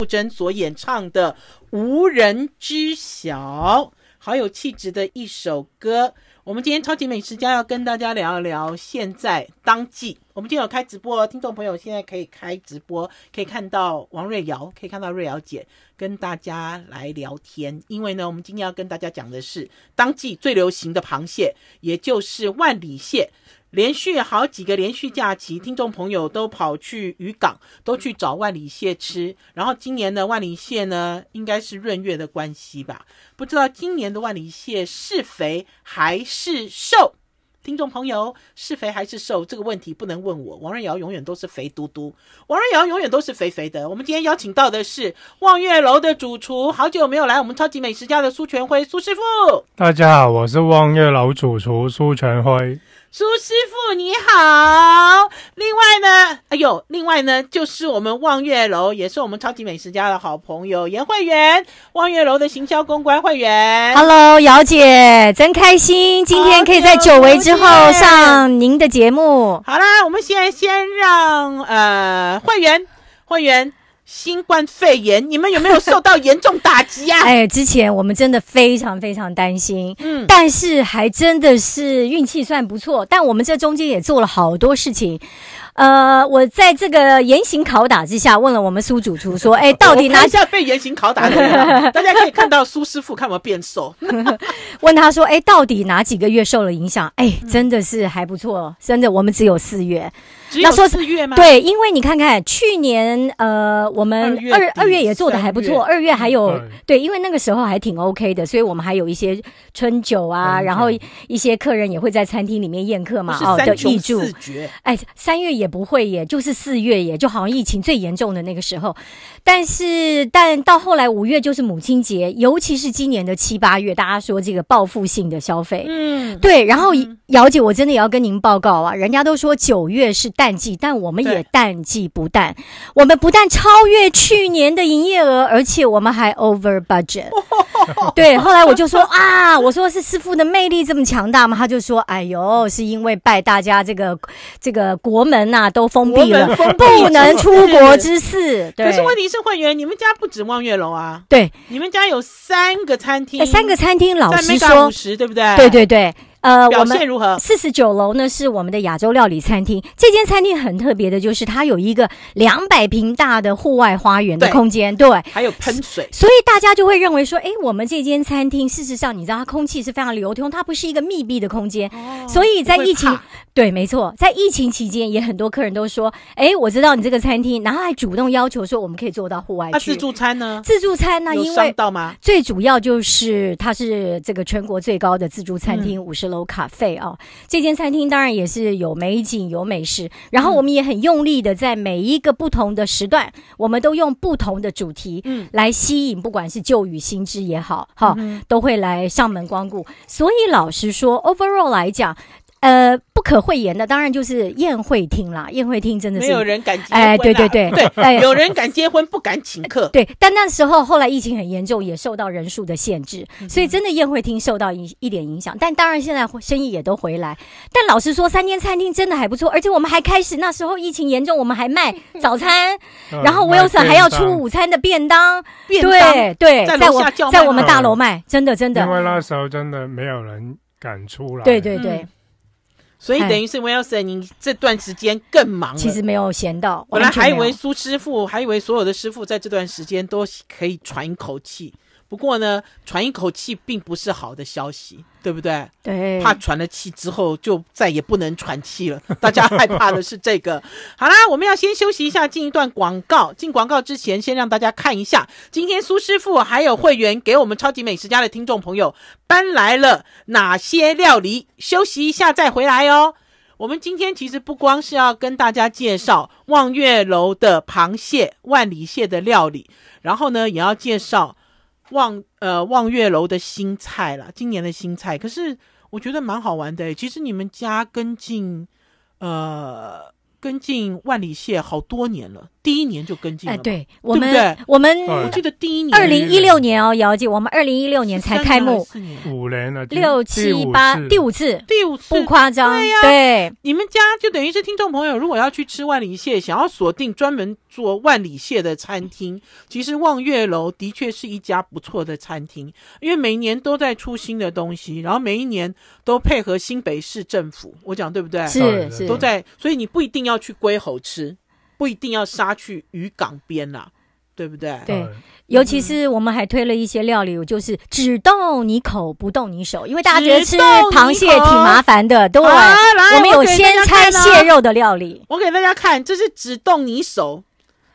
傅真所演唱的《无人知晓》，好有气质的一首歌。我们今天超级美食家要跟大家聊一聊现在当季。我们今天有开直播，听众朋友现在可以开直播，可以看到王瑞瑶，可以看到瑞瑶姐跟大家来聊天。因为呢，我们今天要跟大家讲的是当季最流行的螃蟹，也就是万里蟹。连续好几个连续假期，听众朋友都跑去渔港，都去找万里蟹吃。然后今年的万里蟹呢，应该是闰月的关系吧？不知道今年的万里蟹是肥还是瘦？听众朋友，是肥还是瘦这个问题不能问我，王瑞瑶永远都是肥嘟嘟，王瑞瑶永远都是肥肥的。我们今天邀请到的是望月楼的主厨，好久没有来我们超级美食家的苏全辉苏师傅。大家好，我是望月楼主厨苏全辉。苏师傅你好，另外呢，哎呦，另外呢，就是我们望月楼，也是我们超级美食家的好朋友，严会员，望月楼的行销公关会员。Hello，姚姐，真开心，今天可以在久违之后上您的节目。好啦，我们现在先让呃，会员，会员。新冠肺炎，你们有没有受到严重打击啊？哎，之前我们真的非常非常担心，嗯，但是还真的是运气算不错，但我们这中间也做了好多事情。呃，我在这个严刑拷打之下问了我们苏主厨说：“ 哎，到底哪下被严刑拷打的 大家可以看到苏师傅看我变瘦。问他说：“哎，到底哪几个月受了影响？”哎，真的是还不错，真的，我们只有四月。只说四月吗？对，因为你看看去年，呃，我们二二月也做的还不错，二月还有对，因为那个时候还挺 OK 的，所以我们还有一些春酒啊，然后一些客人也会在餐厅里面宴客嘛，哦，的预祝。哎，三月也。不会，耶，就是四月，耶，就好像疫情最严重的那个时候。但是，但到后来五月就是母亲节，尤其是今年的七八月，大家说这个报复性的消费，嗯，对。然后姚姐，我真的也要跟您报告啊，人家都说九月是淡季，但我们也淡季不淡，我们不但超越去年的营业额，而且我们还 over budget。对，后来我就说啊，我说是师傅的魅力这么强大吗？他就说，哎呦，是因为拜大家这个这个国门呐。啊，都封闭了，不能出国之事。可是问题是，会员，你们家不止望月楼啊，对，你们家有三个餐厅，三个餐厅，老师说，对不对？对对对。呃，我们四十九楼呢是我们的亚洲料理餐厅。这间餐厅很特别的，就是它有一个两百平大的户外花园的空间。对，还有喷水，所以大家就会认为说，哎，我们这间餐厅，事实上你知道它空气是非常流通，它不是一个密闭的空间。哦，所以在疫情对，没错，在疫情期间也很多客人都说，哎，我知道你这个餐厅，然后还主动要求说我们可以做到户外。自助餐呢？自助餐呢？因为到吗？最主要就是它是这个全国最高的自助餐厅五十。楼卡费啊，这间餐厅当然也是有美景有美食，然后我们也很用力的在每一个不同的时段，我们都用不同的主题，嗯，来吸引不管是旧与新知也好哈都会来上门光顾。所以老实说，overall 来讲。呃，不可讳言的，当然就是宴会厅啦。宴会厅真的是没有人敢哎，对对对对，哎，有人敢结婚，不敢请客。对，但那时候后来疫情很严重，也受到人数的限制，所以真的宴会厅受到一一点影响。但当然现在生意也都回来。但老实说，三间餐厅真的还不错，而且我们还开始那时候疫情严重，我们还卖早餐。然后 Wilson 还要出午餐的便当，便当对对，在我，在我们大楼卖，真的真的，因为那时候真的没有人敢出来。对对对。所以等于是 Wilson，你这段时间更忙了。其实没有闲到，本来还以为苏师傅，还以为所有的师傅在这段时间都可以喘一口气。不过呢，喘一口气并不是好的消息，对不对？对，怕喘了气之后就再也不能喘气了。大家害怕的是这个。好啦，我们要先休息一下，进一段广告。进广告之前，先让大家看一下，今天苏师傅还有会员给我们超级美食家的听众朋友搬来了哪些料理。休息一下再回来哦。我们今天其实不光是要跟大家介绍望月楼的螃蟹、万里蟹的料理，然后呢，也要介绍。望呃望月楼的新菜了，今年的新菜，可是我觉得蛮好玩的。其实你们家跟进呃跟进万里蟹好多年了。第一年就跟进，哎，对我们，我们我记得第一年二零一六年哦，姚姐，我们二零一六年才开幕，五年了，六七八第五次，第五次不夸张，对呀，对。你们家就等于是听众朋友，如果要去吃万里蟹，想要锁定专门做万里蟹的餐厅，其实望月楼的确是一家不错的餐厅，因为每年都在出新的东西，然后每一年都配合新北市政府，我讲对不对？是是，都在，所以你不一定要去龟吼吃。不一定要杀去渔港边啦，对不对？对，尤其是我们还推了一些料理，就是只动你口不动你手，因为大家觉得吃螃蟹挺麻烦的，对。我们有先拆蟹肉的料理，我给大家看，这是只动你手，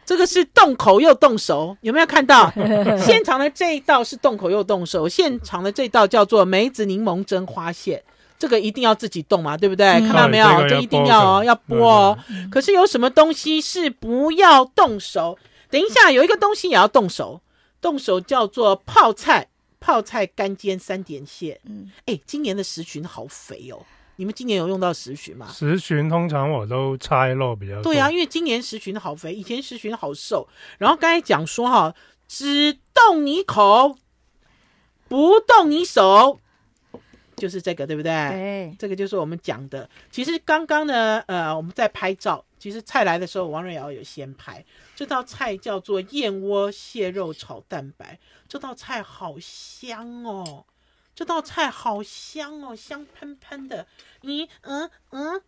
这个是动口又动手，有没有看到？现场的这一道是动口又动手，现场的这道叫做梅子柠檬蒸花蟹。这个一定要自己动嘛，对不对？看到没有？这一定要哦，要播哦。可是有什么东西是不要动手？等一下，有一个东西也要动手，动手叫做泡菜，泡菜干煎三点蟹。嗯，哎，今年的石旬好肥哦，你们今年有用到石旬吗？石旬通常我都拆肉比较多。对啊，因为今年石旬好肥，以前石旬好瘦。然后刚才讲说哈，只动你口，不动你手。就是这个，对不对？对，这个就是我们讲的。其实刚刚呢，呃，我们在拍照。其实菜来的时候，王瑞瑶有先拍。这道菜叫做燕窝蟹肉炒蛋白。这道菜好香哦！这道菜好香哦，香喷喷的。你嗯嗯。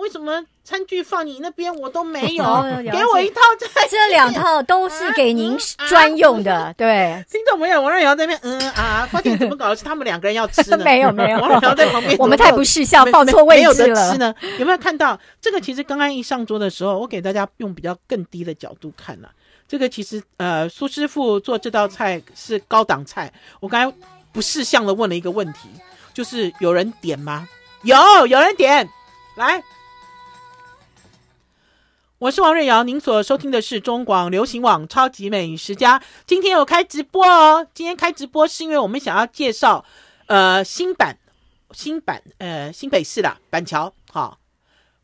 为什么餐具放你那边我都没有？给我一套，这这两套都是给您专用的。对，听懂没有？王老瑶在那边，嗯啊，发现怎么搞的是他们两个人要吃，没有没有，王老瑶在旁边，我们太不识相，放错位置了。有没有看到这个？其实刚刚一上桌的时候，我给大家用比较更低的角度看了这个。其实呃，苏师傅做这道菜是高档菜。我刚才不识相的问了一个问题，就是有人点吗？有，有人点来。我是王瑞瑶，您所收听的是中广流行网超级美食家。今天有开直播哦，今天开直播是因为我们想要介绍，呃，新版新版呃新北市啦，板桥，好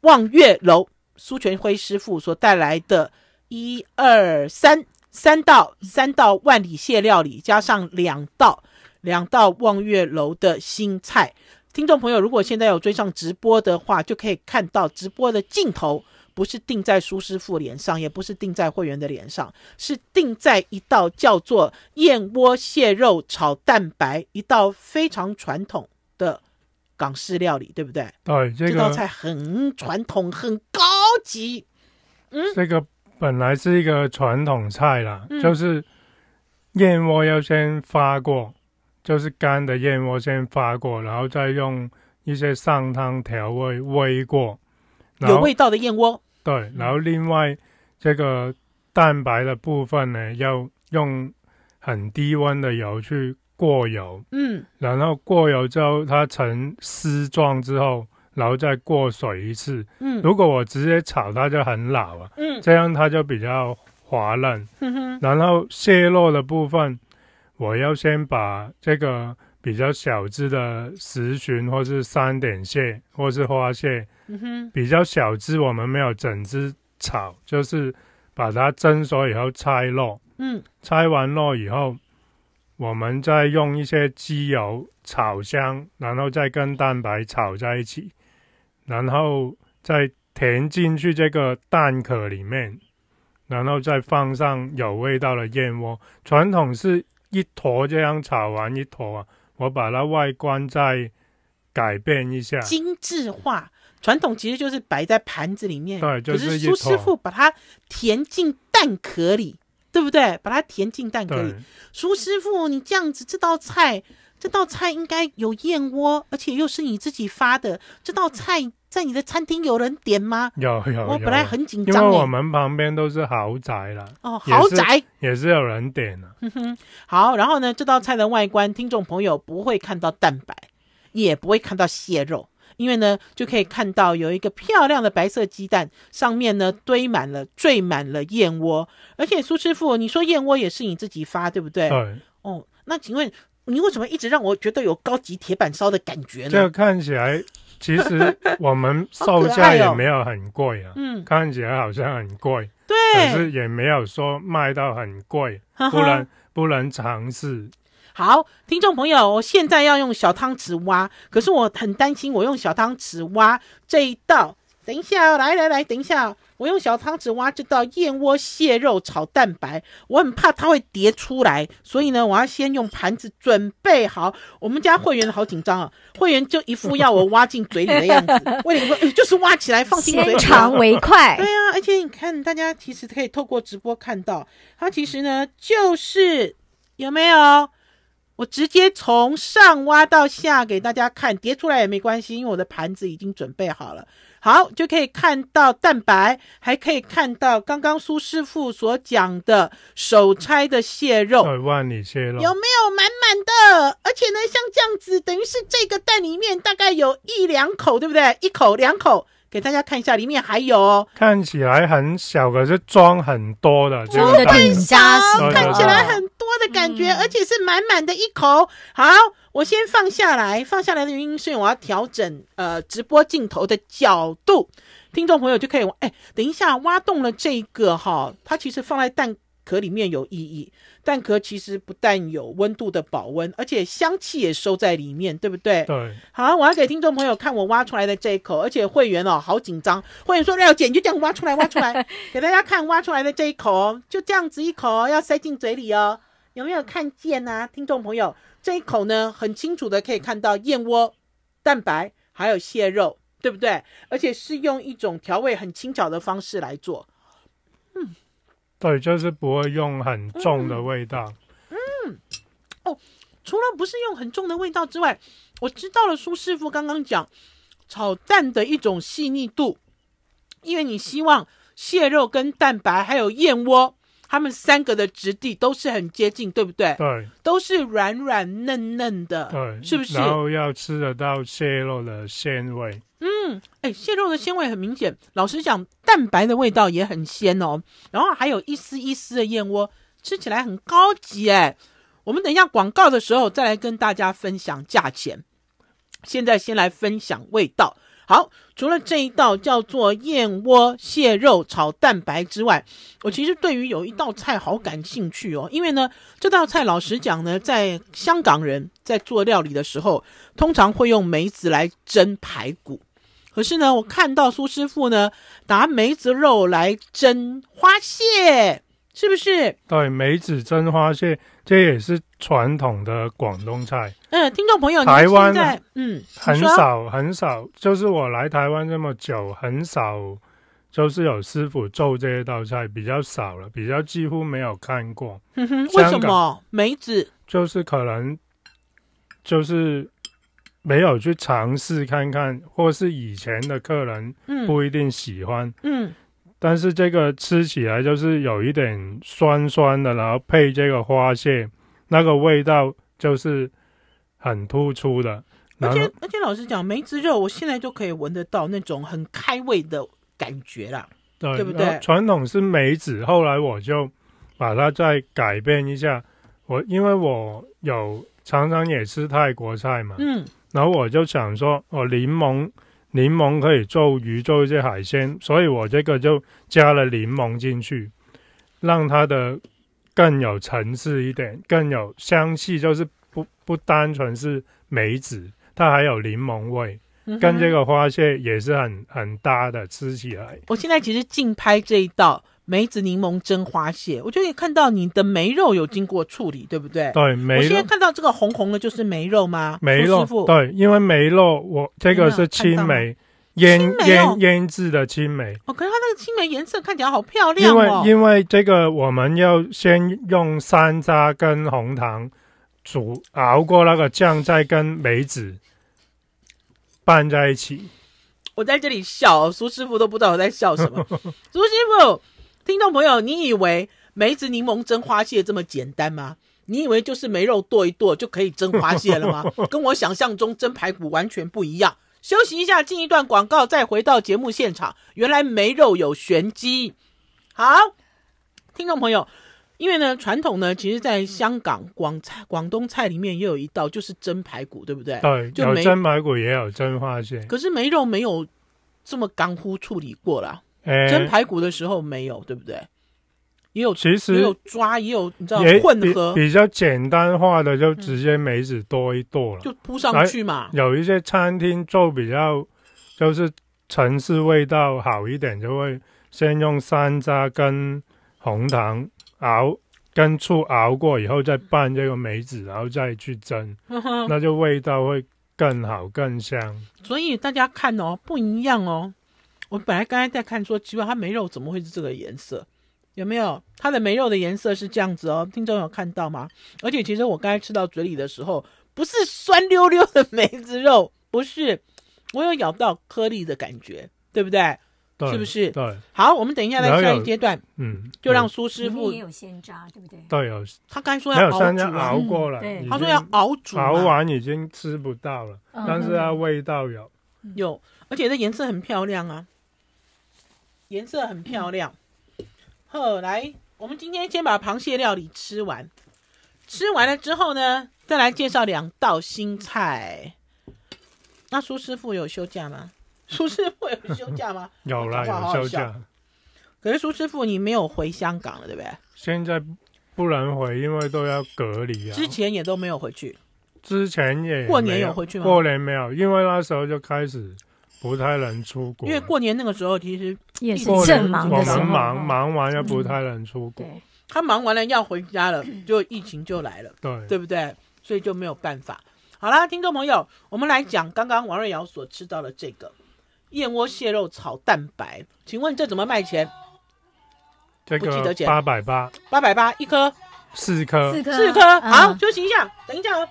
望月楼苏全辉师傅所带来的一二三三道三道万里蟹料理，加上两道两道望月楼的新菜。听众朋友，如果现在有追上直播的话，就可以看到直播的镜头。不是定在苏师傅脸上，也不是定在会员的脸上，是定在一道叫做燕窝蟹肉炒蛋白一道非常传统的港式料理，对不对？对，这道菜很传统，很高级。嗯，这个本来是一个传统菜啦，就是燕窝要先发过，就是干的燕窝先发过，然后再用一些上汤调味煨过，有味道的燕窝。对，然后另外这个蛋白的部分呢，要用很低温的油去过油，嗯，然后过油之后它成丝状之后，然后再过水一次，嗯，如果我直接炒它就很老了，嗯，这样它就比较滑嫩，嗯然后蟹肉的部分，我要先把这个比较小只的石浔或是三点蟹或是花蟹。比较小只，我们没有整只炒，就是把它蒸熟以后拆落。嗯，拆完落以后，我们再用一些鸡油炒香，然后再跟蛋白炒在一起，然后再填进去这个蛋壳里面，然后再放上有味道的燕窝。传统是一坨这样炒完一坨，啊，我把它外观再改变一下，精致化。传统其实就是摆在盘子里面，对，就是。可是苏师傅把它填进蛋壳里，对不对？把它填进蛋壳里。苏师傅，你这样子，这道菜，这道菜应该有燕窝，而且又是你自己发的。这道菜在你的餐厅有人点吗？有有。我本来很紧张，因为我们旁边都是豪宅了。哦，豪宅也是有人点的。哼哼。好，然后呢，这道菜的外观，听众朋友不会看到蛋白，也不会看到蟹肉。因为呢，就可以看到有一个漂亮的白色鸡蛋，上面呢堆满了、缀满了燕窝。而且苏师傅，你说燕窝也是你自己发，对不对？对。哦，那请问你为什么一直让我觉得有高级铁板烧的感觉呢？这看起来，其实我们售价也没有很贵啊。嗯。看起来好像很贵。对。可是也没有说卖到很贵，不能不能尝试。好，听众朋友，我现在要用小汤匙挖，可是我很担心，我用小汤匙挖这一道，等一下哦，来来来，等一下，我用小汤匙挖这道燕窝蟹肉炒蛋白，我很怕它会叠出来，所以呢，我要先用盘子准备好。我们家会员好紧张啊，会员就一副要我挖进嘴里的样子，为了就是挖起来放心。先尝为快。对啊，而且你看，大家其实可以透过直播看到，它其实呢就是有没有？我直接从上挖到下给大家看，叠出来也没关系，因为我的盘子已经准备好了。好，就可以看到蛋白，还可以看到刚刚苏师傅所讲的手拆的蟹肉。在里蟹肉有没有满满的？而且呢，像这样子，等于是这个蛋里面大概有一两口，对不对？一口两口，给大家看一下，里面还有，哦、看起来很小，可是装很多的，装的挺扎实，看起来很。的感觉，而且是满满的一口。好，我先放下来。放下来的原因是因为我要调整呃直播镜头的角度。听众朋友就可以，哎，等一下挖动了这个哈，它其实放在蛋壳里面有意义。蛋壳其实不但有温度的保温，而且香气也收在里面，对不对？对。好，我要给听众朋友看我挖出来的这一口，而且会员哦，好紧张，会员说廖姐，你就这样挖出来，挖出来 给大家看挖出来的这一口，就这样子一口要塞进嘴里哦。有没有看见啊，听众朋友，这一口呢，很清楚的可以看到燕窝、蛋白还有蟹肉，对不对？而且是用一种调味很轻巧的方式来做，嗯，对，就是不会用很重的味道，嗯，哦，除了不是用很重的味道之外，我知道了，苏师傅刚刚讲炒蛋的一种细腻度，因为你希望蟹肉跟蛋白还有燕窝。他们三个的质地都是很接近，对不对？对，都是软软嫩嫩的，对，是不是？然后要吃得到蟹肉的鲜味。嗯，哎，蟹肉的鲜味很明显。老实讲，蛋白的味道也很鲜哦。然后还有一丝一丝的燕窝，吃起来很高级哎。我们等一下广告的时候再来跟大家分享价钱。现在先来分享味道。好，除了这一道叫做燕窝蟹肉炒蛋白之外，我其实对于有一道菜好感兴趣哦。因为呢，这道菜老实讲呢，在香港人在做料理的时候，通常会用梅子来蒸排骨。可是呢，我看到苏师傅呢，拿梅子肉来蒸花蟹。是不是？对，梅子蒸花蟹，这也是传统的广东菜。嗯，听众朋友，台湾，嗯，很少很少，就是我来台湾这么久，很少就是有师傅做这一道菜，比较少了，比较几乎没有看过。为什么梅子？就是可能就是没有去尝试看看，或是以前的客人不一定喜欢。嗯。但是这个吃起来就是有一点酸酸的，然后配这个花蟹，那个味道就是很突出的。而且而且老实讲，梅子肉我现在就可以闻得到那种很开胃的感觉啦，对不对？传统是梅子，后来我就把它再改变一下。我因为我有常常也吃泰国菜嘛，嗯，然后我就想说，我柠檬。柠檬可以做鱼，做一些海鲜，所以我这个就加了柠檬进去，让它的更有层次一点，更有香气，就是不不单纯是梅子，它还有柠檬味，跟这个花蟹也是很很搭的，吃起来。我现在其实竞拍这一道。梅子柠檬蒸花蟹，我就可以看到你的梅肉有经过处理，对不对？对，梅。我现在看到这个红红的，就是梅肉吗？梅肉。对，因为梅肉，我这个是青梅腌腌腌制的青梅。哦，可是它那个青梅颜色看起来好漂亮哦。因为因为这个，我们要先用山楂跟红糖煮熬过那个酱，再跟梅子拌在一起。我在这里笑，苏师傅都不知道我在笑什么。苏师傅。听众朋友，你以为梅子柠檬蒸花蟹这么简单吗？你以为就是梅肉剁一剁就可以蒸花蟹了吗？跟我想象中蒸排骨完全不一样。休息一下，进一段广告，再回到节目现场。原来梅肉有玄机。好，听众朋友，因为呢，传统呢，其实在香港广菜、广东菜里面也有一道就是蒸排骨，对不对？对，有蒸排骨也有蒸花蟹，可是梅肉没有这么干枯处理过了。蒸排骨的时候没有，对不对？也有，其实也有抓，也有你知道混合，比较简单化的就直接梅子多一剁了，就铺上去嘛。有一些餐厅做比较，就是城市味道好一点，就会先用山楂跟红糖熬，跟醋熬过以后再拌这个梅子，然后再去蒸，那就味道会更好更香。所以大家看哦，不一样哦。我本来刚才在看，说奇怪，它梅肉怎么会是这个颜色？有没有它的梅肉的颜色是这样子哦？听众有看到吗？而且其实我刚才吃到嘴里的时候，不是酸溜溜的梅子肉，不是，我有咬到颗粒的感觉，对不对？对。是不是？对。好，我们等一下在下一阶段，嗯，就让苏师傅。也有鲜渣，对不对？对有。他刚才说要熬熬过了，他说要熬煮。熬完已经吃不到了，但是它味道有，有，而且这颜色很漂亮啊。颜色很漂亮，呵，来，我们今天先把螃蟹料理吃完，吃完了之后呢，再来介绍两道新菜。那苏师傅有休假吗？苏师傅有休假吗？有啦，有休假。可是苏师傅你没有回香港了，对不对？现在不能回，因为都要隔离啊。之前也都没有回去。之前也过年有回去吗？过年没有，因为那时候就开始。不太能出国，因为过年那个时候其实也是正忙，忙忙忙完又不太能出国。他忙完了要回家了，就疫情就来了，对对不对？所以就没有办法。好啦，听众朋友，我们来讲刚刚王瑞瑶所吃到的这个燕窝蟹肉炒蛋白，请问这怎么卖钱？这个八百八，八百八一颗，四颗，四颗。好，休息一下，等一下哦。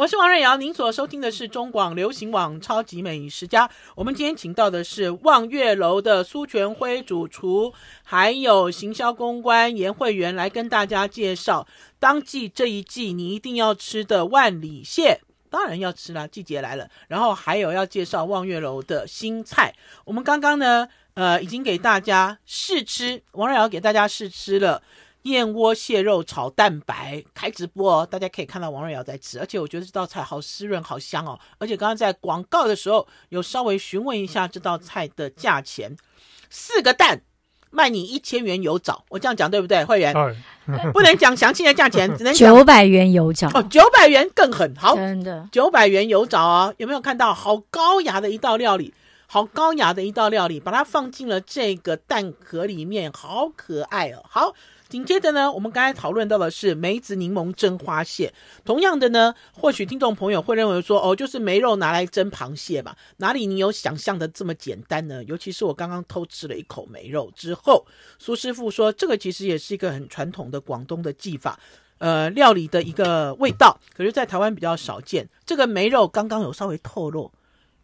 我是王瑞瑶，您所收听的是中广流行网超级美食家。我们今天请到的是望月楼的苏全辉主厨，还有行销公关严慧媛来跟大家介绍当季这一季你一定要吃的万里蟹，当然要吃啦，季节来了。然后还有要介绍望月楼的新菜，我们刚刚呢，呃，已经给大家试吃，王瑞瑶给大家试吃了。燕窝蟹肉炒蛋白开直播哦，大家可以看到王瑞瑶在吃，而且我觉得这道菜好湿润，好香哦。而且刚刚在广告的时候，有稍微询问一下这道菜的价钱，四个蛋卖你一千元油枣，我这样讲对不对，会员？不能讲详细的价钱，只能九百元油枣。哦，九百元更狠，好，真的九百元油枣哦。有没有看到好高雅的一道料理？好高雅的一道料理，把它放进了这个蛋壳里面，好可爱哦，好。紧接着呢，我们刚才讨论到的是梅子柠檬蒸花蟹。同样的呢，或许听众朋友会认为说，哦，就是梅肉拿来蒸螃蟹吧？哪里你有想象的这么简单呢？尤其是我刚刚偷吃了一口梅肉之后，苏师傅说，这个其实也是一个很传统的广东的技法，呃，料理的一个味道，可是，在台湾比较少见。这个梅肉刚刚有稍微透露，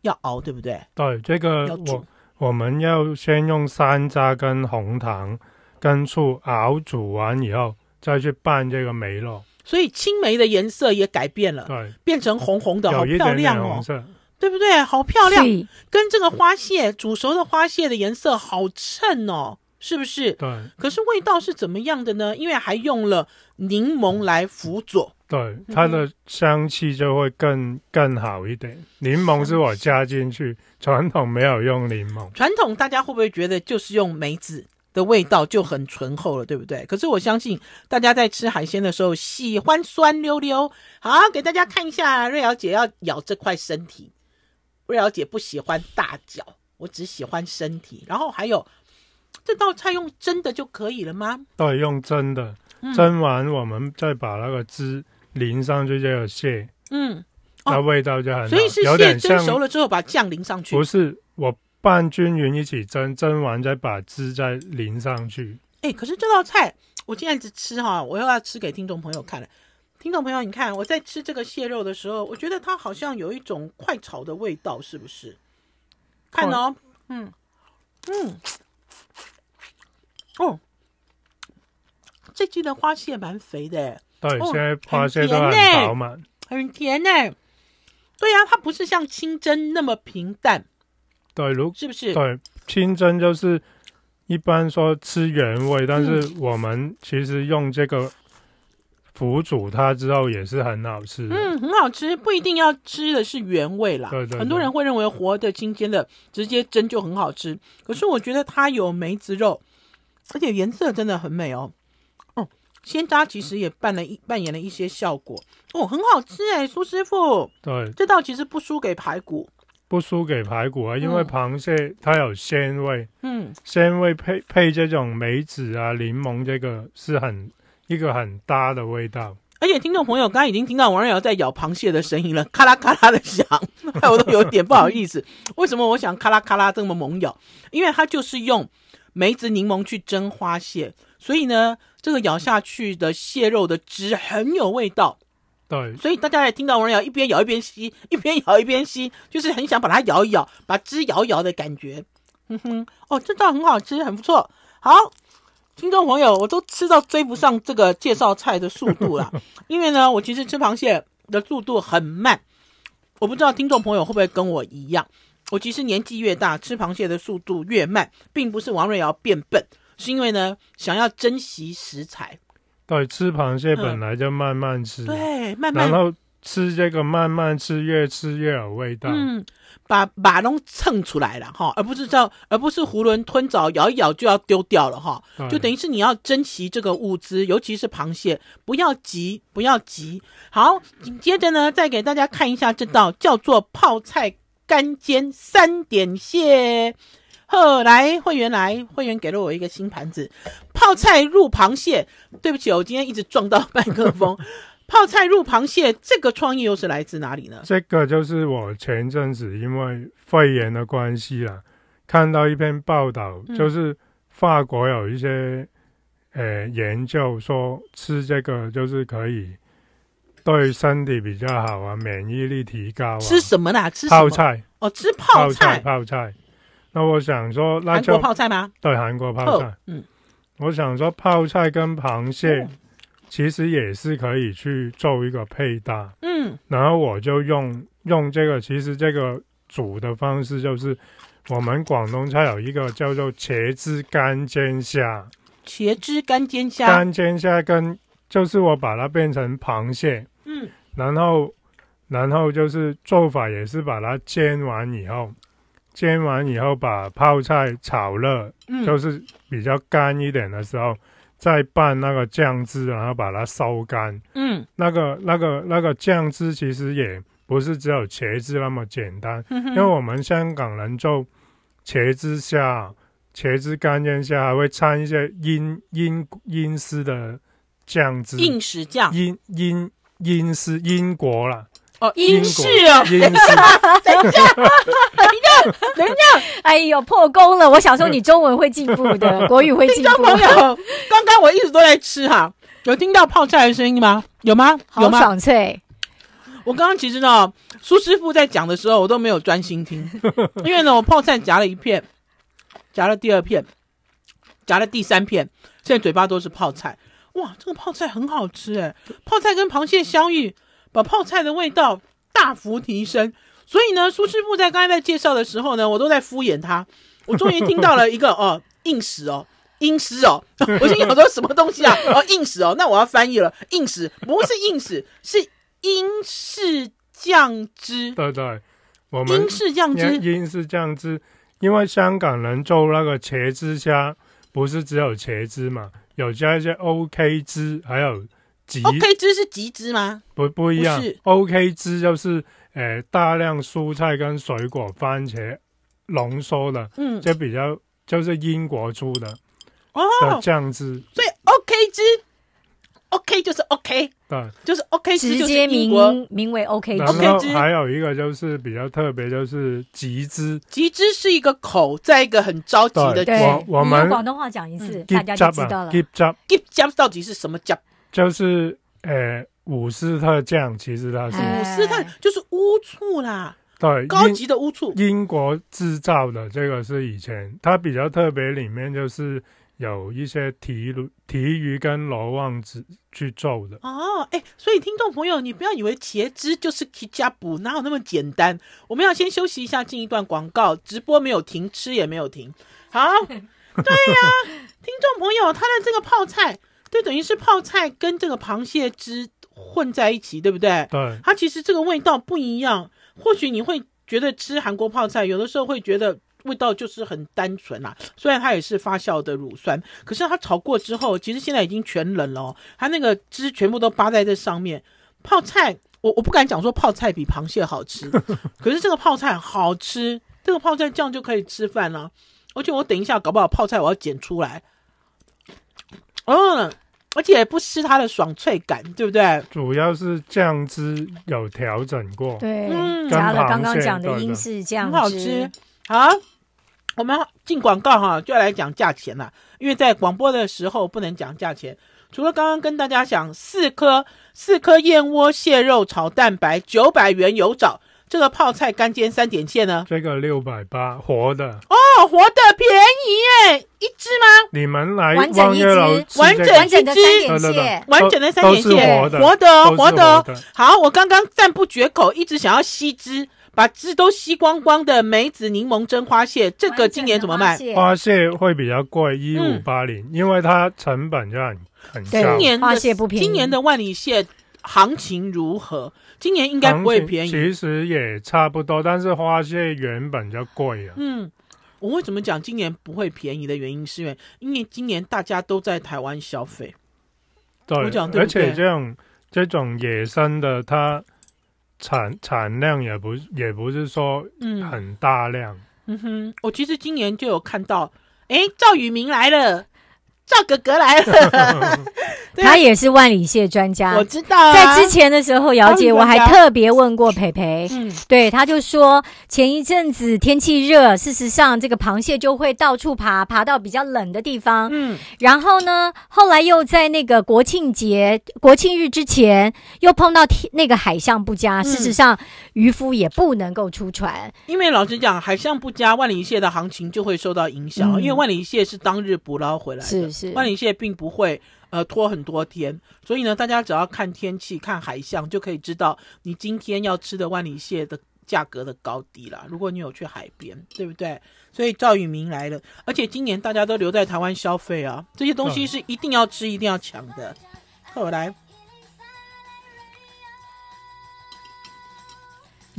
要熬，对不对？对，这个我我们要先用山楂跟红糖。跟醋熬煮完以后，再去拌这个梅肉，所以青梅的颜色也改变了，对，变成红红的，好漂亮哦，对不对？好漂亮，跟这个花蟹煮熟的花蟹的颜色好衬哦，是不是？对。可是味道是怎么样的呢？因为还用了柠檬来辅佐，对，它的香气就会更更好一点。柠檬是我加进去，传统没有用柠檬。传统大家会不会觉得就是用梅子？的味道就很醇厚了，对不对？可是我相信大家在吃海鲜的时候喜欢酸溜溜。好，给大家看一下，瑞瑶姐要咬这块身体。瑞瑶姐不喜欢大脚，我只喜欢身体。然后还有这道菜用蒸的就可以了吗？对，用蒸的，蒸完我们再把那个汁淋上去，就有蟹，嗯，那味道就很，所以是蟹蒸熟了之后把酱淋上去，不是我。拌均匀，一起蒸，蒸完再把汁再淋上去。哎，可是这道菜我今天吃哈，我又要吃给听众朋友看了。听众朋友，你看我在吃这个蟹肉的时候，我觉得它好像有一种快炒的味道，是不是？看哦，嗯嗯，哦，这季的花蟹蛮肥的，对，现在花蟹都很饱满，很甜呢。对呀，它不是像清蒸那么平淡。对，如是不是？对，清蒸就是一般说吃原味，但是我们其实用这个腐煮它之后也是很好吃。嗯，很好吃，不一定要吃的是原味啦。对对。很多人会认为活的、清鲜的，直接蒸就很好吃。可是我觉得它有梅子肉，而且颜色真的很美哦。哦，鲜渣其实也扮了一扮演了一些效果哦，很好吃哎，苏师傅。对，这道其实不输给排骨。不输给排骨啊，因为螃蟹它有鲜味，嗯，鲜味配配这种梅子啊、柠檬，这个是很一个很搭的味道。而且听众朋友刚才已经听到王二爷在咬螃蟹的声音了，咔啦咔啦的响，我都有点不好意思。为什么我想咔啦咔啦这么猛咬？因为它就是用梅子、柠檬去蒸花蟹，所以呢，这个咬下去的蟹肉的汁很有味道。对，所以大家也听到王瑞瑶一边咬一边吸，一边咬一边吸，就是很想把它咬一咬，把汁一咬的感觉。哼哼，哦，真的很好吃，很不错。好，听众朋友，我都吃到追不上这个介绍菜的速度了，因为呢，我其实吃螃蟹的速度很慢。我不知道听众朋友会不会跟我一样，我其实年纪越大，吃螃蟹的速度越慢，并不是王瑞瑶变笨，是因为呢，想要珍惜食材。对，吃螃蟹本来就慢慢吃，对，慢慢，然后吃这个慢慢吃，越吃越有味道。嗯，把把龙蹭出来了哈，而不是叫，而不是囫囵吞枣，咬一咬就要丢掉了哈。就等于是你要珍惜这个物资，尤其是螃蟹，不要急，不要急。好，紧接着呢，再给大家看一下这道叫做泡菜干煎三点蟹。后来会员来，会员给了我一个新盘子，泡菜入螃蟹。对不起，我今天一直撞到麦克风。泡菜入螃蟹，这个创意又是来自哪里呢？这个就是我前阵子因为肺炎的关系啦，看到一篇报道，就是法国有一些呃研究说吃这个就是可以对身体比较好啊，免疫力提高啊。吃什么呢？吃泡菜哦，吃泡菜，泡菜。那我想说，韩国泡菜吗？对，韩国泡菜。嗯，我想说泡菜跟螃蟹其实也是可以去做一个配搭。嗯，然后我就用用这个，其实这个煮的方式就是我们广东菜有一个叫做茄汁干煎虾。茄汁干煎虾。干煎虾跟就是我把它变成螃蟹。嗯。然后，然后就是做法也是把它煎完以后。煎完以后，把泡菜炒了，就是比较干一点的时候，再拌那个酱汁，然后把它烧干。嗯，那个、那个、那个酱汁其实也不是只有茄子那么简单，因为我们香港人做茄子虾、茄子干煎虾还会掺一些英英英式的酱汁。英式酱。英英英式英国了。英式啊！等一下，等一下，等一下，等一下！哎呦，破功了！我想说你中文会进步的，国语会进步听众朋友，刚刚我一直都在吃哈，有听到泡菜的声音吗？有吗？有吗？爽脆！我刚刚其实呢，苏师傅在讲的时候，我都没有专心听，因为呢，我泡菜夹了一片，夹了第二片，夹了第三片，现在嘴巴都是泡菜。哇，这个泡菜很好吃哎，泡菜跟螃蟹相遇。把泡菜的味道大幅提升，所以呢，苏师傅在刚才在介绍的时候呢，我都在敷衍他。我终于听到了一个哦，硬食哦，英食哦。我先想说什么东西啊？哦，硬食哦，那我要翻译了。硬食不是硬食，是英式酱汁。对对，我们英式酱汁，英式酱汁。因为香港人做那个茄汁虾，不是只有茄汁嘛，有加一些 OK 汁，还有。OK 汁是集汁吗？不，不一样。OK 汁就是，诶，大量蔬菜跟水果番茄浓缩的，嗯，就比较就是英国出的哦的酱汁。所以 OK 汁，OK 就是 OK，对，就是 OK 直接名名为 OK OK 还有一个就是比较特别，就是集资。集资是一个口，在一个很着急的。我我们广东话讲一次，大家知道了。极汁，极 p 到底是什么 p 就是呃，武士特酱，其实它是五斯特，就是乌醋啦，对，高级的乌醋，英国制造的。这个是以前它比较特别，里面就是有一些提提鱼跟罗望子去做的。哦，哎，所以听众朋友，你不要以为茄汁就是加补，哪有那么简单？我们要先休息一下，进一段广告。直播没有停，吃也没有停。好，对呀，听众朋友，他的这个泡菜。就等于是泡菜跟这个螃蟹汁混在一起，对不对？对，它其实这个味道不一样。或许你会觉得吃韩国泡菜，有的时候会觉得味道就是很单纯啦。虽然它也是发酵的乳酸，可是它炒过之后，其实现在已经全冷了，它那个汁全部都扒在这上面。泡菜，我我不敢讲说泡菜比螃蟹好吃，可是这个泡菜好吃，这个泡菜这样就可以吃饭了。而且我等一下搞不好泡菜我要剪出来。嗯，而且不失它的爽脆感，对不对？主要是酱汁有调整过，对，加了刚刚讲的英式酱，很好吃好，我们进广告哈，就要来讲价钱了，因为在广播的时候不能讲价钱。除了刚刚跟大家讲，四颗四颗燕窝蟹肉炒蛋白九百元，油找，这个泡菜干煎三点蟹呢？这个六百八，活的哦，活的便宜耶，一只吗？你们来，完整一只，完整完整的三点蟹，完整的三点蟹，活的，活的，好，我刚刚赞不绝口，一直想要吸汁，把汁都吸光光的梅子柠檬蒸花蟹，这个今年怎么卖？花蟹会比较贵，一五八零，因为它成本就很很今年花蟹不便宜，今年的万里蟹。行情如何？今年应该不会便宜。其实也差不多，但是花蟹原本就贵啊。嗯，我为什么讲今年不会便宜的原因是，因为因为今年大家都在台湾消费。对，我讲，而且这种这种野生的，它产产量也不也不是说嗯很大量。嗯哼，我其实今年就有看到，哎，赵宇明来了。赵哥哥来了，他也是万里蟹专家。我知道，在之前的时候，姚姐我还特别问过培培，嗯，对，他就说前一阵子天气热，事实上这个螃蟹就会到处爬，爬到比较冷的地方，嗯，然后呢，后来又在那个国庆节国庆日之前，又碰到天那个海象不佳，事实上渔夫也不能够出船，因为老实讲，海象不佳，万里蟹的行情就会受到影响，因为万里蟹是当日捕捞回来的。万里蟹并不会，呃，拖很多天，所以呢，大家只要看天气、看海象，就可以知道你今天要吃的万里蟹的价格的高低啦。如果你有去海边，对不对？所以赵宇明来了，而且今年大家都留在台湾消费啊，这些东西是一定要吃、一定要抢的。后来。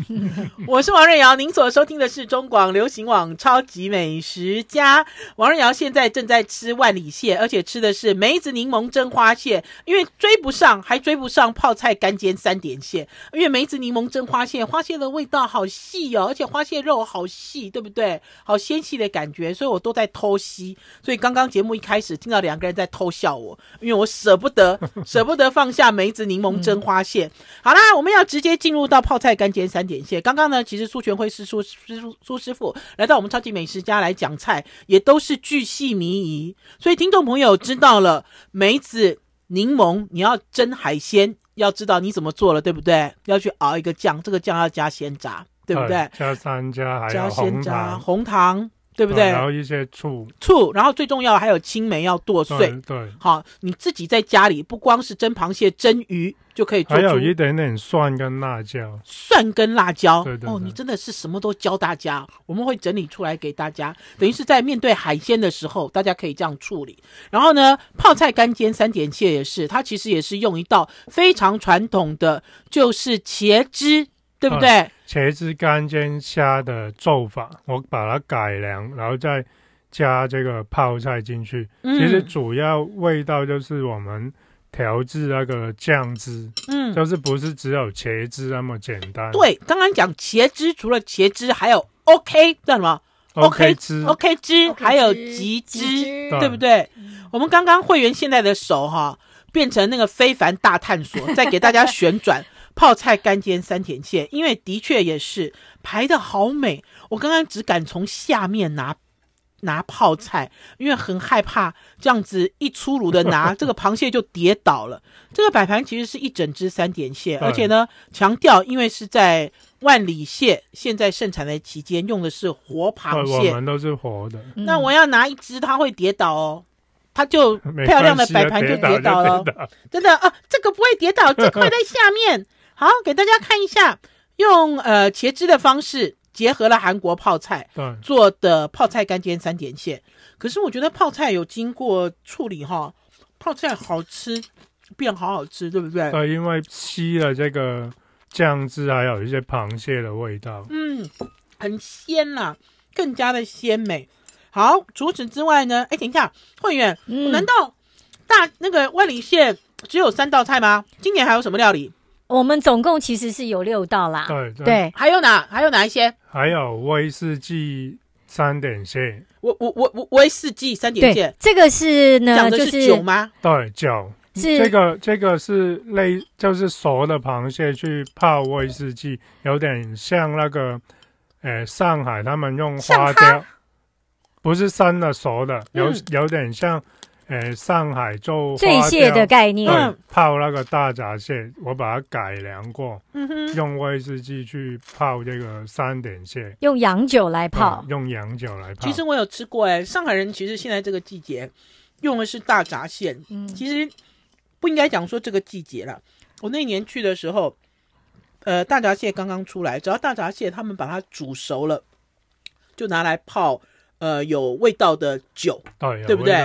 我是王瑞瑶，您所收听的是中广流行网超级美食家。王瑞瑶现在正在吃万里蟹，而且吃的是梅子柠檬蒸花蟹，因为追不上，还追不上泡菜干煎三点蟹。因为梅子柠檬蒸花蟹，花蟹的味道好细哦，而且花蟹肉好细，对不对？好纤细的感觉，所以我都在偷吸。所以刚刚节目一开始听到两个人在偷笑我，因为我舍不得，舍不得放下梅子柠檬蒸花蟹。好啦，我们要直接进入到泡菜干煎三。点谢刚刚呢，其实苏全辉是苏师苏师傅来到我们超级美食家来讲菜，也都是巨细迷疑，所以听众朋友知道了梅子、柠檬，你要蒸海鲜，要知道你怎么做了，对不对？要去熬一个酱，这个酱要加鲜榨，对不对？加三加，还有红糖，红糖。对不对？然后一些醋，醋，然后最重要还有青梅要剁碎。对，好，你自己在家里不光是蒸螃蟹、蒸鱼就可以做。要有一点点蒜跟辣椒，蒜跟辣椒。对对哦，你真的是什么都教大家。我们会整理出来给大家，等于是在面对海鲜的时候，大家可以这样处理。然后呢，泡菜干煎三点蟹也是，它其实也是用一道非常传统的，就是茄汁。对不对？茄子干煎虾的做法，我把它改良，然后再加这个泡菜进去。其实主要味道就是我们调制那个酱汁，嗯，就是不是只有茄子那么简单。对，刚刚讲茄子，除了茄子，还有 OK 叫什么？OK 汁？OK 汁，还有吉汁，对不对？我们刚刚会员现在的手哈，变成那个非凡大探索，再给大家旋转。泡菜干煎三田蟹，因为的确也是排的好美。我刚刚只敢从下面拿拿泡菜，因为很害怕这样子一粗鲁的拿，这个螃蟹就跌倒了。这个摆盘其实是一整只三点蟹，而且呢强调，因为是在万里蟹现在盛产的期间，用的是活螃蟹。我们都是活的。那我要拿一只，它会跌倒哦，它就漂亮的摆盘就跌倒了。真的啊，这个不会跌倒，这块在下面。好，给大家看一下，用呃茄汁的方式结合了韩国泡菜，对，做的泡菜干煎三点线。可是我觉得泡菜有经过处理哈，泡菜好吃变好好吃，对不对？对，因为吸了这个酱汁还有一些螃蟹的味道，嗯，很鲜呐，更加的鲜美。好，除此之外呢，哎，等一下，慧嗯、难道大那个万里蟹只有三道菜吗？今年还有什么料理？我们总共其实是有六道啦，对对，还有哪还有哪一些？还有威士忌三点线，我我我我威士忌三点线，这个是呢，就是酒吗？对，酒。这个这个是类，就是熟的螃蟹去泡威士忌，有点像那个，呃，上海他们用花雕，不是生的熟的，有有点像。呃，上海做醉蟹的概念，泡那个大闸蟹，我把它改良过，用威士忌去泡这个三点蟹，用洋酒来泡，用洋酒来泡。其实我有吃过，哎，上海人其实现在这个季节用的是大闸蟹，其实不应该讲说这个季节了。我那年去的时候，呃，大闸蟹刚刚出来，只要大闸蟹他们把它煮熟了，就拿来泡。呃，有味道的酒，对不对？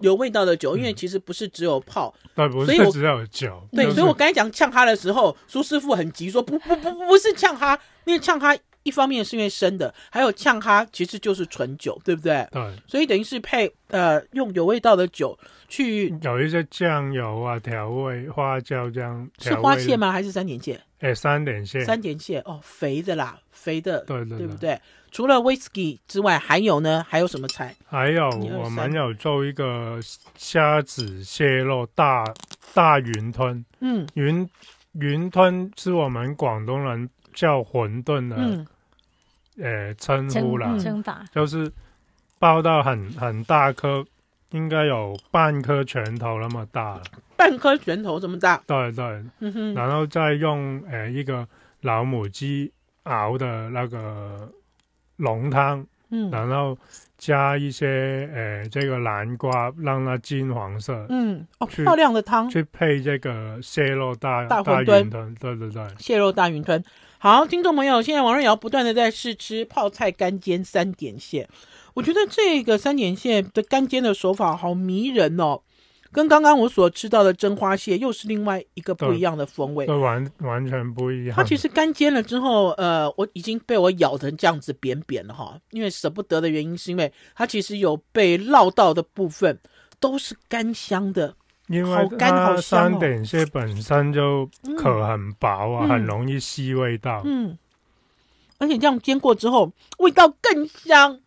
有味道的酒，因为其实不是只有泡，所以我知道有酒。对，所以我刚才讲呛哈的时候，苏师傅很急说不不不不，是呛哈，因为呛哈一方面是因为生的，还有呛哈其实就是纯酒，对不对？对，所以等于是配呃用有味道的酒去有一些酱油啊，调味花椒这样是花蟹吗？还是三点蟹？诶，三点蟹，三点蟹哦，肥的啦，肥的，对对对，对不对？除了威士忌之外，还有呢？还有什么菜？还有，我们有做一个虾子蟹肉大大云吞，嗯，云云吞是我们广东人叫馄饨的，诶，称呼啦，称法，就是包到很很大颗。应该有半颗拳头那么大，了。半颗拳头这么大，对对，然后，再用呃一个老母鸡熬的那个浓汤，嗯，然后加一些呃这个南瓜，让它金黄色，嗯，哦，漂亮的汤，去配这个蟹肉大大云吞，对对对，蟹肉大云吞。好，听众朋友，现在王瑞瑶不断的在试吃泡菜干煎三点蟹。我觉得这个三点蟹的干煎的手法好迷人哦，跟刚刚我所吃到的蒸花蟹又是另外一个不一样的风味，完完全不一样。它其实干煎了之后，呃，我已经被我咬成这样子扁扁了哈，因为舍不得的原因，是因为它其实有被烙到的部分都是干香的，因为它三点蟹本身就壳很薄啊，很容易吸味道。嗯，而且这样煎过之后，味道更香。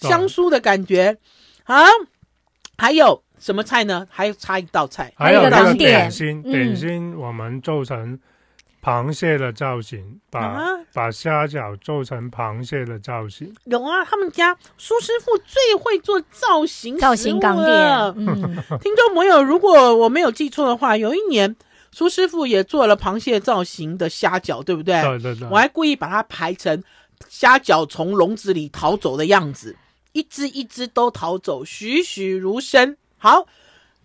香酥的感觉，啊，还有什么菜呢？还有差一道菜。还有点心，点心我们做成螃蟹的造型，把把虾饺做成螃蟹的造型。有啊，他们家苏师傅最会做造型造型。了。嗯，听众朋友，如果我没有记错的话，有一年苏师傅也做了螃蟹造型的虾饺，对不对？对对对。我还故意把它排成虾饺从笼子里逃走的样子。一只一只都逃走，栩栩如生。好，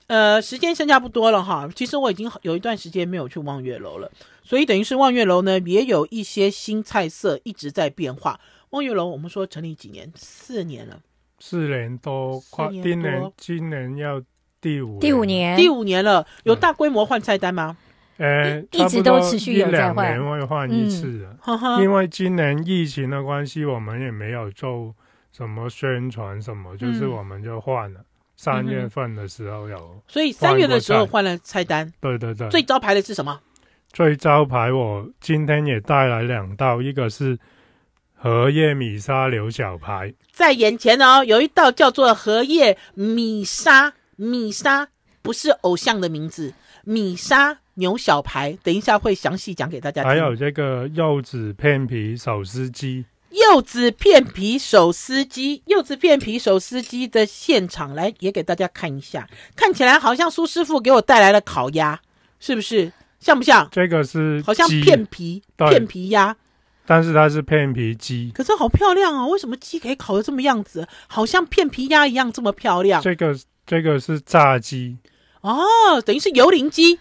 呃，时间剩下不多了哈。其实我已经有一段时间没有去望月楼了，所以等于是望月楼呢，也有一些新菜色一直在变化。望月楼，我们说成立几年？四年了。四年多，今年今年要第五。第五年，第五年了，有大规模换菜单吗？呃，一直都持续有在换，两年会换一次的。因为今年疫情的关系，我们也没有做。什么宣传什么，就是我们就换了。三月份的时候有，所以三月的时候换了菜单。对对对，最招牌的是什么？最招牌，我今天也带来两道，一个是荷叶米沙牛小排，在眼前哦。有一道叫做荷叶米沙，米沙不是偶像的名字，米沙牛小排。等一下会详细讲给大家。还有这个柚子片皮手撕鸡。柚子片皮手撕鸡，柚子片皮手撕鸡的现场来也给大家看一下，看起来好像苏师傅给我带来了烤鸭，是不是像不像？这个是好像片皮片皮鸭，但是它是片皮鸡。可是好漂亮哦，为什么鸡可以烤的这么样子，好像片皮鸭一样这么漂亮？这个这个是炸鸡哦，等于是油淋鸡，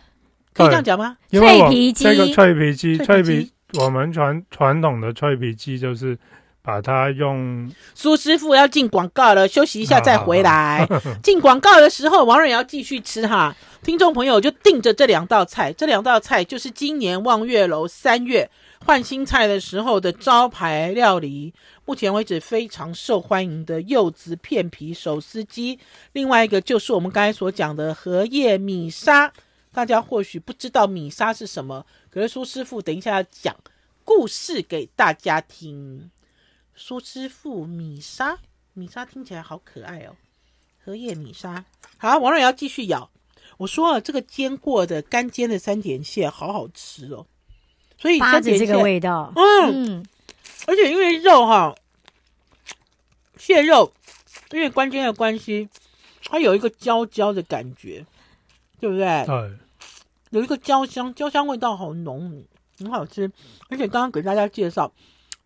可以这样讲吗？脆皮鸡，脆皮鸡，脆皮。我们传传统的脆皮鸡就是把它用苏师傅要进广告了，休息一下再回来。进广告的时候，王瑞要继续吃哈。听众朋友就定着这两道菜，这两道菜就是今年望月楼三月换新菜的时候的招牌料理，目前为止非常受欢迎的柚子片皮手撕鸡。另外一个就是我们刚才所讲的荷叶米沙。大家或许不知道米莎是什么，可是苏师傅等一下要讲故事给大家听。苏师傅，米莎，米莎听起来好可爱哦。荷叶米莎，好，王瑞要继续咬。我说了，这个煎过的干煎的三点蟹好好吃哦。所以三叠这个味道，嗯，而且因为肉哈，蟹肉因为关煎的关系，它有一个焦焦的感觉。对不对？对，有一个焦香，焦香味道好浓，很好吃。而且刚刚给大家介绍，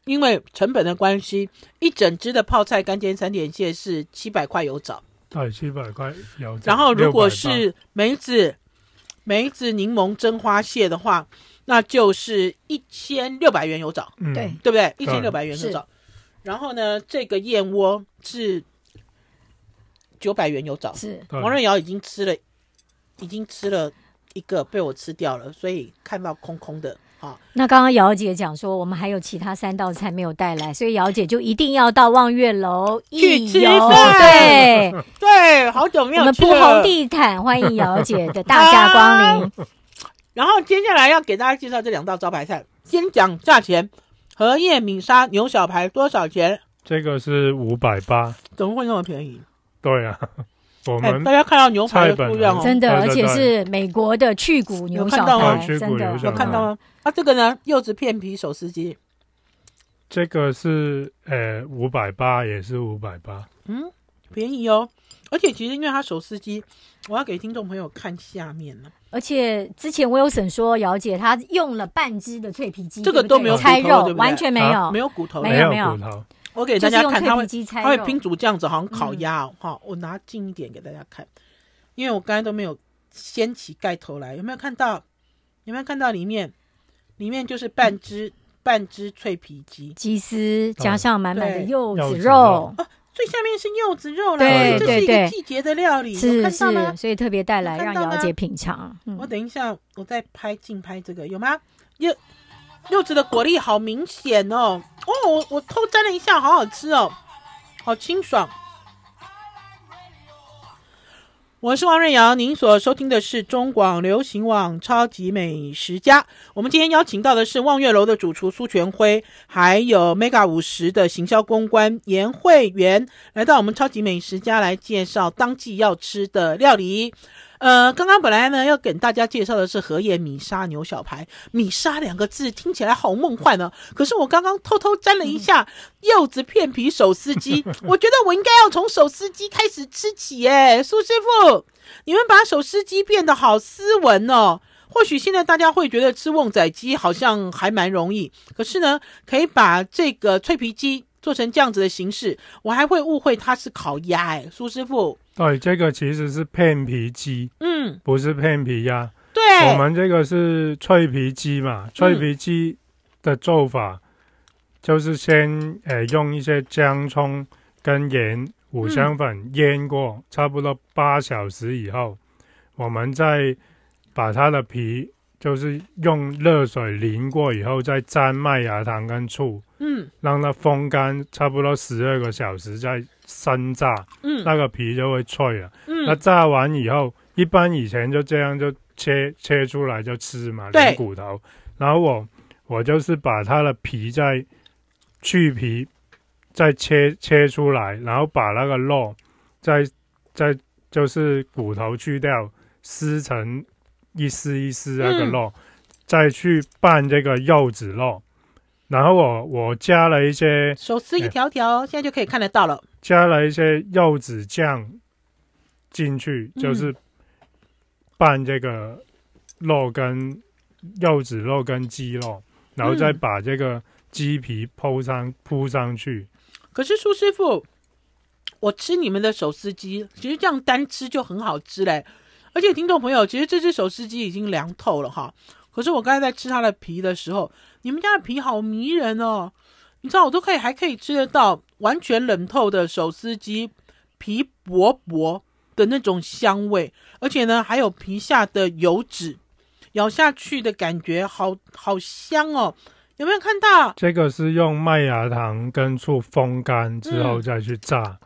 因为成本的关系，一整只的泡菜干煎三点蟹是七百块油枣。对，七百块油。然后如果是梅子梅子柠檬蒸花蟹的话，那就是一千六百元油枣。嗯，对，对不对？一千六百元油枣。然后呢，这个燕窝是九百元油枣。是，王任尧已经吃了。已经吃了一个，被我吃掉了，所以看到空空的。好，那刚刚姚姐讲说，我们还有其他三道菜没有带来，所以姚姐就一定要到望月楼去吃饭。对 对，好久没有我们铺红地毯，欢迎姚姐的大驾光临。然后接下来要给大家介绍这两道招牌菜，先讲价钱：荷叶米沙牛小排多少钱？这个是五百八。怎么会那么便宜？对啊。我们大家看到牛排不一样，真的，而且是美国的去骨牛小排，真的有看到吗？啊，这个呢，柚子片皮手撕鸡，这个是呃五百八，也是五百八，嗯，便宜哦。而且其实因为它手撕鸡，我要给听众朋友看下面呢。而且之前我有审说姚姐她用了半只的脆皮鸡，这个都没有拆肉，完全没有，没有骨头，没有骨头。我给大家看，他会他会拼组这样子，好像烤鸭哈。我拿近一点给大家看，因为我刚才都没有掀起盖头来，有没有看到？有没有看到里面？里面就是半只半只脆皮鸡，鸡丝加上满满的柚子肉最下面是柚子肉啦。对对对，季节的料理是是，所以特别带来让姚姐品尝。我等一下，我再拍近拍这个有吗？有。柚子的果粒好明显哦，哦，我我偷沾了一下，好好吃哦，好清爽。我是王瑞瑶，您所收听的是中广流行网《超级美食家》。我们今天邀请到的是望月楼的主厨苏全辉，还有 Mega 五十的行销公关严慧媛，来到我们《超级美食家》来介绍当季要吃的料理。呃，刚刚本来呢要给大家介绍的是荷叶米沙牛小排，米沙两个字听起来好梦幻呢。可是我刚刚偷偷沾了一下柚子片皮手撕鸡，我觉得我应该要从手撕鸡开始吃起耶。苏师傅，你们把手撕鸡变得好斯文哦。或许现在大家会觉得吃旺仔鸡好像还蛮容易，可是呢，可以把这个脆皮鸡做成这样子的形式，我还会误会它是烤鸭诶苏师傅。对，这个其实是片皮鸡，嗯，不是片皮鸭。对，我们这个是脆皮鸡嘛？脆皮鸡的做法就是先诶用一些姜、葱跟盐、五香粉腌过，差不多八小时以后，我们再把它的皮就是用热水淋过以后，再沾麦芽糖跟醋，嗯，让它风干差不多十二个小时再。生炸，嗯，那个皮就会脆了。嗯，那炸完以后，一般以前就这样就切切出来就吃嘛，连骨头。然后我我就是把它的皮再去皮，再切切出来，然后把那个肉再再就是骨头去掉，撕成一丝一丝那个肉，再去拌这个柚子肉。然后我我加了一些手撕一条条，现在就可以看得到了。加了一些柚子酱进去，就是拌这个肉跟柚子肉跟鸡肉，然后再把这个鸡皮铺上铺上去。可是苏师傅，我吃你们的手撕鸡，其实这样单吃就很好吃嘞。而且听众朋友，其实这只手撕鸡已经凉透了哈。可是我刚才在吃它的皮的时候，你们家的皮好迷人哦。你知道我都可以还可以吃得到。完全冷透的手撕鸡，皮薄薄的那种香味，而且呢还有皮下的油脂，咬下去的感觉，好好香哦！有没有看到？这个是用麦芽糖跟醋风干之后再去炸，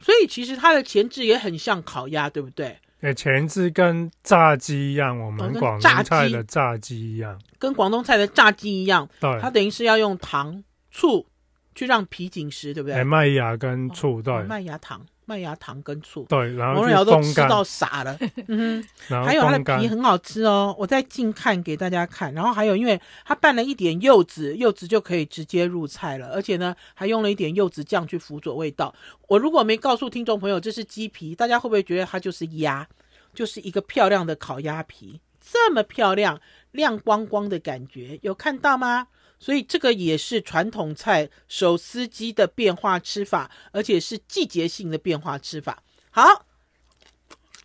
所以其实它的前置也很像烤鸭，对不对？哎，前置跟炸鸡一样，我们广东菜的炸鸡一样，跟广东菜的炸鸡一样，对，它等于是要用糖醋。去让皮紧实，对不对？麦芽跟醋对，麦芽糖、麦芽糖跟醋对，然后都吃到傻了。嗯，还有它的皮很好吃哦，我再近看给大家看。然后还有，因为它拌了一点柚子，柚子就可以直接入菜了。而且呢，还用了一点柚子酱去辅佐味道。我如果没告诉听众朋友，这是鸡皮，大家会不会觉得它就是鸭，就是一个漂亮的烤鸭皮？这么漂亮、亮光光的感觉，有看到吗？所以这个也是传统菜手撕鸡的变化吃法，而且是季节性的变化吃法。好，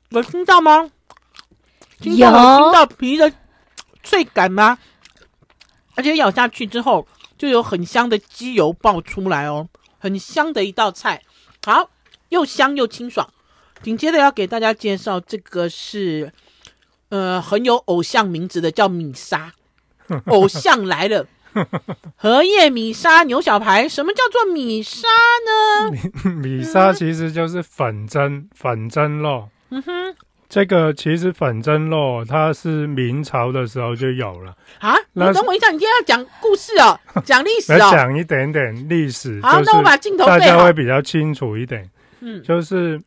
有听到吗？有听到皮的脆感吗？而且咬下去之后，就有很香的鸡油爆出来哦，很香的一道菜。好，又香又清爽。紧接着要给大家介绍这个是，呃，很有偶像名字的，叫米莎，偶像来了。荷叶米沙牛小排，什么叫做米沙呢？米沙其实就是粉蒸粉蒸肉。嗯哼，这个其实粉蒸肉，它是明朝的时候就有了啊。你等我一下，你今天要讲故事哦，讲历史哦。讲一点点历史。好，那我把镜头大家会比较清楚一点。嗯，就是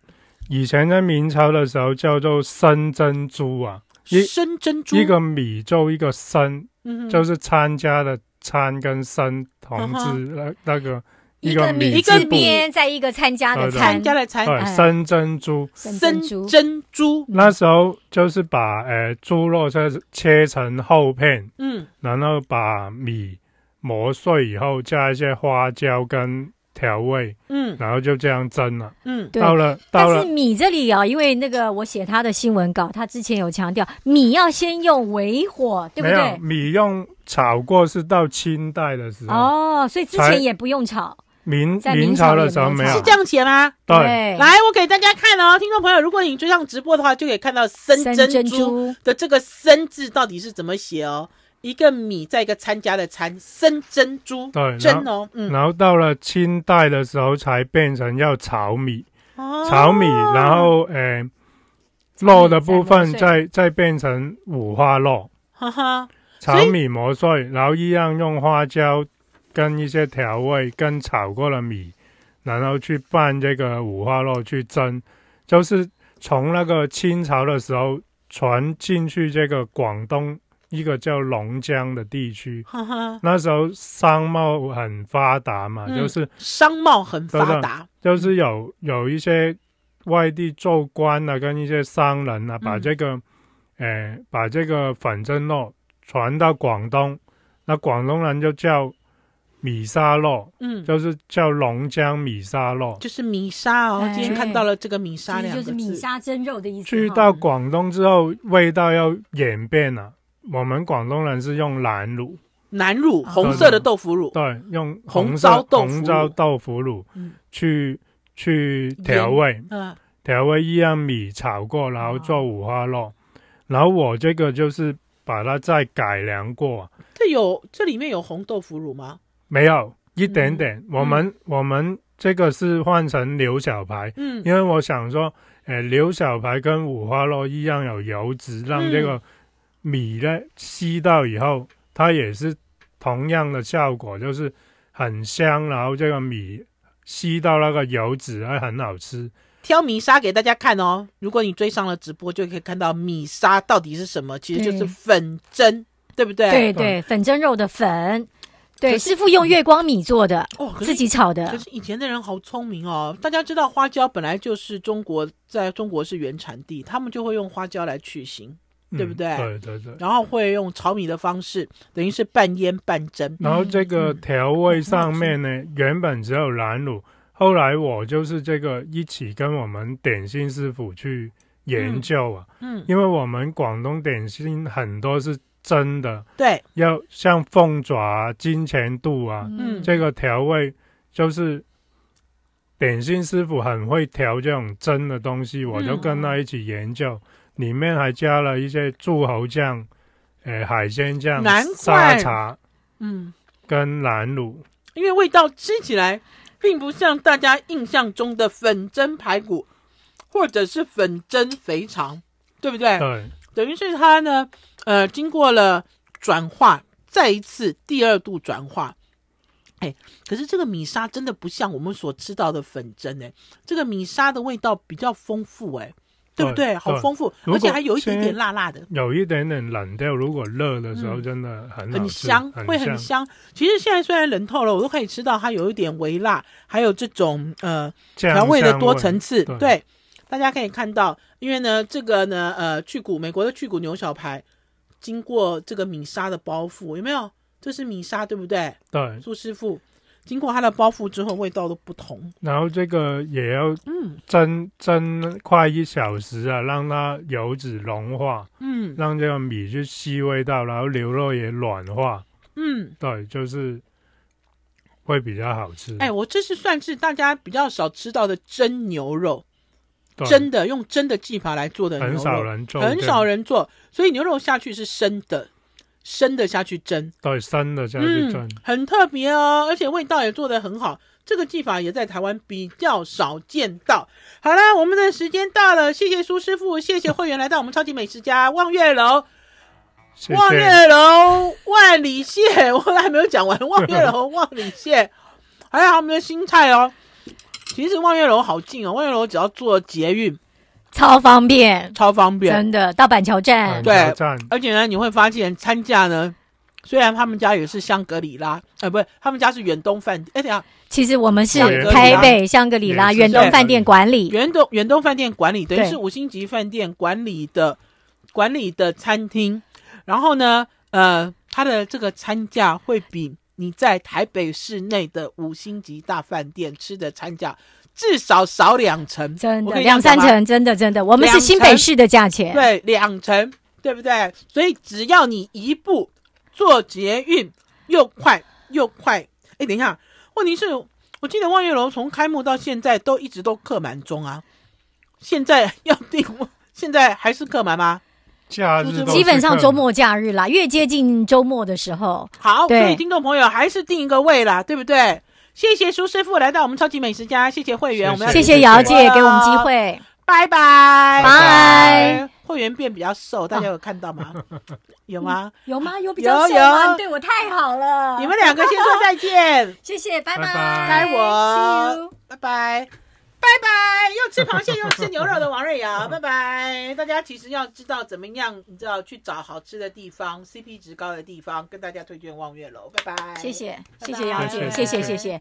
以前在明朝的时候叫做生珍珠啊，生珍珠一个米粥一个生，嗯，就是参加的。参跟生同字，那那个一个米，一个面，在一个参加的参加的参，生珍珠，生珍珠。那时候就是把呃猪肉切切成厚片，嗯，然后把米磨碎以后，加一些花椒跟。调味，嗯，然后就这样蒸了，嗯，到了，到了。但是米这里啊，因为那个我写他的新闻稿，他之前有强调米要先用微火，对不对？米用炒过是到清代的时候哦，所以之前也不用炒。明明朝的时候没有，是这样写吗？对。来，我给大家看哦，听众朋友，如果你追上直播的话，就可以看到“生珍珠”的这个“生”字到底是怎么写哦。一个米在一个参加的参生珍珠对蒸哦，然后到了清代的时候才变成要炒米哦，炒米，然后诶肉的部分再再变成五花肉，哈哈，炒米磨碎，然后一样用花椒跟一些调味跟炒过的米，然后去拌这个五花肉去蒸，就是从那个清朝的时候传进去这个广东。一个叫龙江的地区，那时候商贸很发达嘛，就是商贸很发达，就是有有一些外地做官的跟一些商人啊，把这个，诶，把这个粉蒸肉传到广东，那广东人就叫米沙肉，嗯，就是叫龙江米沙肉，就是米沙哦，今天看到了这个米沙，其就是米沙蒸肉的意思。去到广东之后，味道要演变了。我们广东人是用南乳，南乳红色的豆腐乳，对，用红烧豆腐红烧豆腐乳去去调味，嗯，调味一样米炒过，然后做五花肉，然后我这个就是把它再改良过。这有这里面有红豆腐乳吗？没有一点点，我们我们这个是换成牛小排，嗯，因为我想说，诶，牛小排跟五花肉一样有油脂，让这个。米呢吸到以后，它也是同样的效果，就是很香，然后这个米吸到那个油脂还很好吃。挑米沙给大家看哦，如果你追上了直播，就可以看到米沙到底是什么，其实就是粉蒸，对不对？对对，粉蒸肉的粉。对，师傅用月光米做的哦，自己炒的。就是以前的人好聪明哦，大家知道花椒本来就是中国，在中国是原产地，他们就会用花椒来去腥。对不对？对对对。然后会用炒米的方式，等于是半腌半蒸。然后这个调味上面呢，原本只有南乳，后来我就是这个一起跟我们点心师傅去研究啊。嗯。因为我们广东点心很多是蒸的。对。要像凤爪啊、金钱肚啊，嗯，这个调味就是点心师傅很会调这种蒸的东西，我就跟他一起研究。里面还加了一些柱侯酱、呃、海鲜酱、沙茶，嗯，跟南乳，因为味道吃起来，并不像大家印象中的粉蒸排骨，或者是粉蒸肥肠，对不对？对，等于是它呢，呃，经过了转化，再一次第二度转化，哎，可是这个米沙真的不像我们所吃到的粉蒸，哎，这个米沙的味道比较丰富，哎。对不对？好丰富，而且还有一点点辣辣的，有一点点冷掉。如果热的时候，真的很很香，会很香。其实现在虽然冷透了，我都可以吃到它有一点微辣，还有这种呃调味的多层次。对，大家可以看到，因为呢，这个呢，呃，去骨美国的去骨牛小排，经过这个米沙的包覆，有没有？这是米沙，对不对？对，朱师傅。经过它的包覆之后，味道都不同。然后这个也要嗯蒸蒸快一小时啊，让它油脂融化，嗯，让这个米去吸味道，然后牛肉也软化，嗯，对，就是会比较好吃。哎，我这是算是大家比较少吃到的蒸牛肉，真的用蒸的技法来做的牛肉，很少人做，所以牛肉下去是生的。生的下去蒸，对，生的下去蒸，很特别哦，而且味道也做的很好。这个技法也在台湾比较少见到。好了，我们的时间到了，谢谢苏师傅，谢谢会员来到我们超级美食家望月楼。望月楼万里蟹，我还没有讲完。望月楼万里蟹，还有我们的新菜哦。其实望月楼好近哦，望月楼只要坐捷运。超方便，超方便，真的，到板桥站，对，而且呢，你会发现餐价呢，虽然他们家也是香格里拉，呃，不是，他们家是远东饭店，哎，等下，其实我们是台北香格里拉远东饭店管理，远东远东饭店管理，等于是五星级饭店管理的管理的餐厅，然后呢，呃，它的这个餐价会比你在台北市内的五星级大饭店吃的餐价。至少少两成，真的两三成，真的真的，我们是新北市的价钱，对两成，对不对？所以只要你一步做捷运，又快又快。哎，等一下，问题是我记得望月楼从开幕到现在都一直都客满中啊。现在要订，现在还是客满吗？假日基本上周末假日啦，越接近周末的时候。好，所以听众朋友还是定一个位啦，对不对？谢谢苏师傅来到我们超级美食家，谢谢会员，我们要谢谢姚姐给我们机会，拜拜拜，会员变比较瘦，大家有看到吗？有吗？有吗？有比较瘦，对我太好了。你们两个先说再见，谢谢，拜拜，拜我，拜拜。拜拜，又吃螃蟹又吃牛肉的王瑞瑶，拜拜！大家其实要知道怎么样，你知道去找好吃的地方，CP 值高的地方，跟大家推荐望月楼，拜拜！谢谢，谢谢杨姐，谢谢，谢谢。